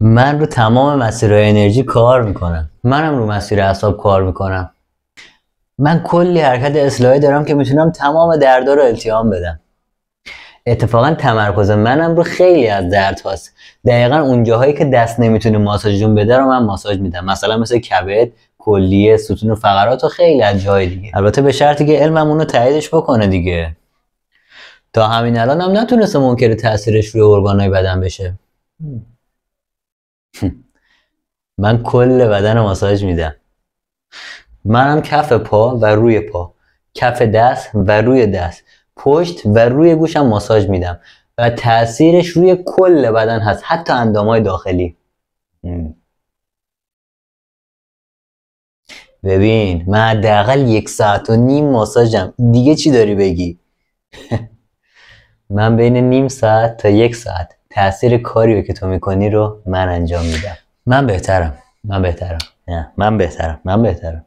من رو تمام مسیر انرژی کار میکنم منم رو مسیر اعصاب کار میکنم من کلی حرکت اصلاحی دارم که میتونم تمام دردها رو التیام بدم اتفاقا تمرکز منم رو خیلی از درد هاست دقیقا اون جاهایی که دست نمیتونه ماساژ جون بده رو من ماساژ میدم مثلا مثل کبد کلیه ستون و فقرات و خیلی از جای دیگه البته به شرطی که علمم اونو تاییدش بکنه دیگه تا همین الانم هم نتونسته منکر تاثیرش روی ارگانای بدن بشه من کل بدن ماساژ میدم منم کف پا و روی پا کف دست و روی دست پشت و روی گوشم ماساژ میدم و تاثیرش روی کل بدن هست حتی های داخلی ببین من حداقل یک ساعت و نیم ماساژم دیگه چی داری بگی من بین نیم ساعت تا یک ساعت تاثیر کاری رو که تو میکنی رو من انجام میدم من بهترم من بهترم نه من بهترم من بهترم